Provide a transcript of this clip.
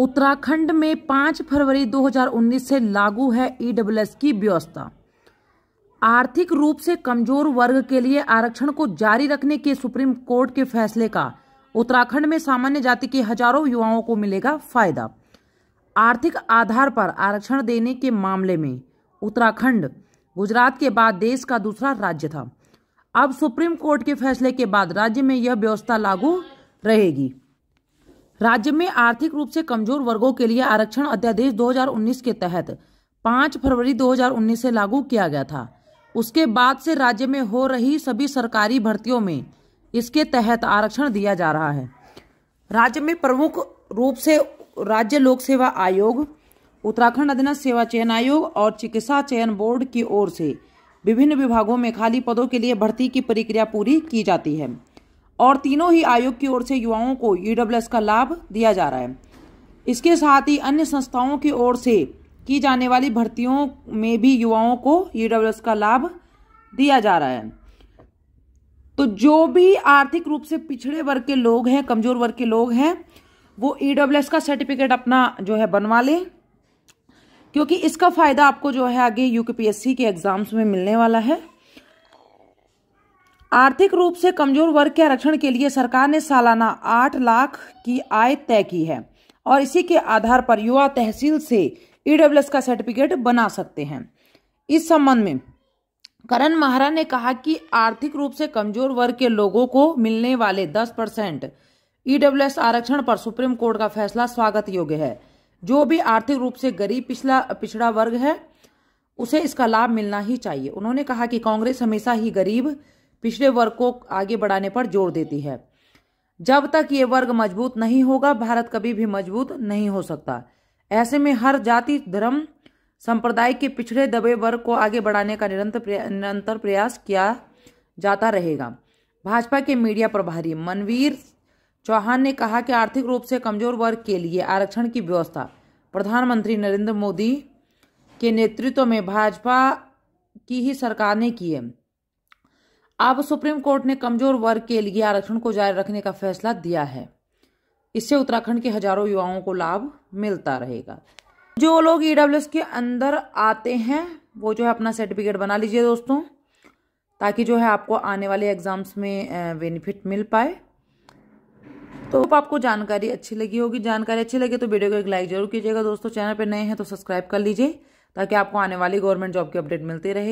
उत्तराखंड में पांच फरवरी 2019 से लागू है ई e की व्यवस्था आर्थिक रूप से कमजोर वर्ग के लिए आरक्षण को जारी रखने के सुप्रीम कोर्ट के फैसले का उत्तराखंड में सामान्य जाति के हजारों युवाओं को मिलेगा फायदा आर्थिक आधार पर आरक्षण देने के मामले में उत्तराखंड गुजरात के बाद देश का दूसरा राज्य था अब सुप्रीम कोर्ट के फैसले के बाद राज्य में यह व्यवस्था लागू रहेगी राज्य में आर्थिक रूप से कमजोर वर्गों के लिए आरक्षण अध्यादेश 2019 के तहत 5 फरवरी 2019 से लागू किया गया था उसके बाद से राज्य में हो रही सभी सरकारी भर्तियों में इसके तहत आरक्षण दिया जा रहा है राज्य में प्रमुख रूप से राज्य लोक सेवा आयोग उत्तराखंड अधीन सेवा चयन आयोग और चिकित्सा चयन बोर्ड की ओर से विभिन्न विभागों में खाली पदों के लिए भर्ती की प्रक्रिया पूरी की जाती है और तीनों ही आयोग की ओर से युवाओं को यू e का लाभ दिया जा रहा है इसके साथ ही अन्य संस्थाओं की ओर से की जाने वाली भर्तियों में भी युवाओं को यू e का लाभ दिया जा रहा है तो जो भी आर्थिक रूप से पिछड़े वर्ग के लोग हैं कमजोर वर्ग के लोग हैं वो ईडब्ल्यूएस e का सर्टिफिकेट अपना जो है बनवा लें क्योंकि इसका फ़ायदा आपको जो है आगे यूपीपीएससी के एग्ज़ाम्स में मिलने वाला है आर्थिक रूप से कमजोर वर्ग के आरक्षण के लिए सरकार ने सालाना आठ लाख की आय तय की है और इसी के आधार पर युवा तहसील से ईडब्ल्यूएस e का सर्टिफिकेट बना सकते हैं इस संबंध में करण महारा ने कहा कि आर्थिक रूप से कमजोर वर्ग के लोगों को मिलने वाले 10 परसेंट ईडब्ल्यूएस e आरक्षण पर सुप्रीम कोर्ट का फैसला स्वागत योग्य है जो भी आर्थिक रूप से गरीब पिछला पिछड़ा वर्ग है उसे इसका लाभ मिलना ही चाहिए उन्होंने कहा कि कांग्रेस हमेशा ही गरीब पिछड़े वर्ग को आगे बढ़ाने पर जोर देती है जब तक ये वर्ग मजबूत नहीं होगा भारत कभी भी मजबूत नहीं हो सकता ऐसे में हर जाति धर्म संप्रदाय के पिछड़े दबे वर्ग को आगे बढ़ाने का निरंतर निरंतर प्रयास किया जाता रहेगा भाजपा के मीडिया प्रभारी मनवीर चौहान ने कहा कि आर्थिक रूप से कमजोर वर्ग के लिए आरक्षण की व्यवस्था प्रधानमंत्री नरेंद्र मोदी के नेतृत्व में भाजपा की ही सरकार ने की है अब सुप्रीम कोर्ट ने कमजोर वर्ग के लिए आरक्षण को जारी रखने का फैसला दिया है इससे उत्तराखंड के हजारों युवाओं को लाभ मिलता रहेगा जो लोग ई e के अंदर आते हैं वो जो है अपना सर्टिफिकेट बना लीजिए दोस्तों ताकि जो है आपको आने वाले एग्ज़ाम्स में बेनिफिट मिल पाए तो आपको जानकारी अच्छी लगी होगी जानकारी अच्छी लगी तो वीडियो को एक लाइक जरूर कीजिएगा दोस्तों चैनल पर नए हैं तो सब्सक्राइब कर लीजिए ताकि आपको आने वाली गवर्नमेंट जॉब की अपडेट मिलती रहे